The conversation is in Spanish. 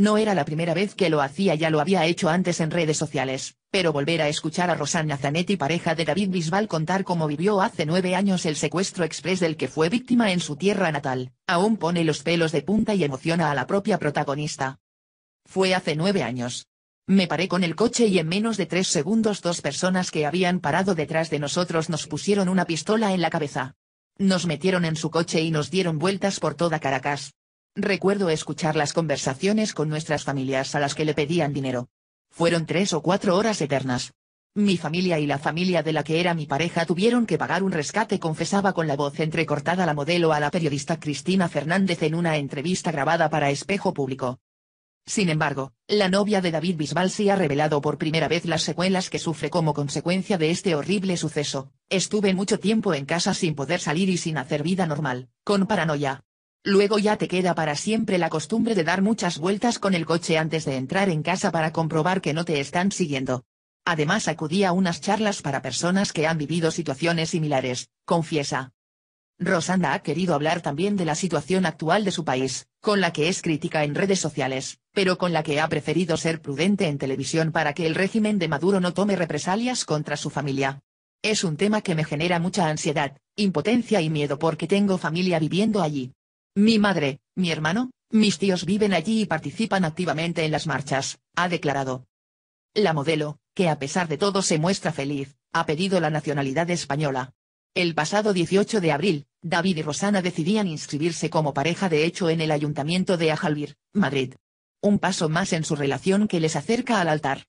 No era la primera vez que lo hacía, ya lo había hecho antes en redes sociales, pero volver a escuchar a Rosanna Zanetti, pareja de David Bisbal, contar cómo vivió hace nueve años el secuestro express del que fue víctima en su tierra natal, aún pone los pelos de punta y emociona a la propia protagonista. Fue hace nueve años. Me paré con el coche y en menos de tres segundos dos personas que habían parado detrás de nosotros nos pusieron una pistola en la cabeza. Nos metieron en su coche y nos dieron vueltas por toda Caracas, Recuerdo escuchar las conversaciones con nuestras familias a las que le pedían dinero. Fueron tres o cuatro horas eternas. Mi familia y la familia de la que era mi pareja tuvieron que pagar un rescate, confesaba con la voz entrecortada la modelo a la periodista Cristina Fernández en una entrevista grabada para Espejo Público. Sin embargo, la novia de David Bisbal sí ha revelado por primera vez las secuelas que sufre como consecuencia de este horrible suceso. Estuve mucho tiempo en casa sin poder salir y sin hacer vida normal, con paranoia, Luego ya te queda para siempre la costumbre de dar muchas vueltas con el coche antes de entrar en casa para comprobar que no te están siguiendo. Además acudí a unas charlas para personas que han vivido situaciones similares, confiesa. Rosanda ha querido hablar también de la situación actual de su país, con la que es crítica en redes sociales, pero con la que ha preferido ser prudente en televisión para que el régimen de Maduro no tome represalias contra su familia. Es un tema que me genera mucha ansiedad, impotencia y miedo porque tengo familia viviendo allí. Mi madre, mi hermano, mis tíos viven allí y participan activamente en las marchas, ha declarado. La modelo, que a pesar de todo se muestra feliz, ha pedido la nacionalidad española. El pasado 18 de abril, David y Rosana decidían inscribirse como pareja de hecho en el ayuntamiento de Ajalbir, Madrid. Un paso más en su relación que les acerca al altar.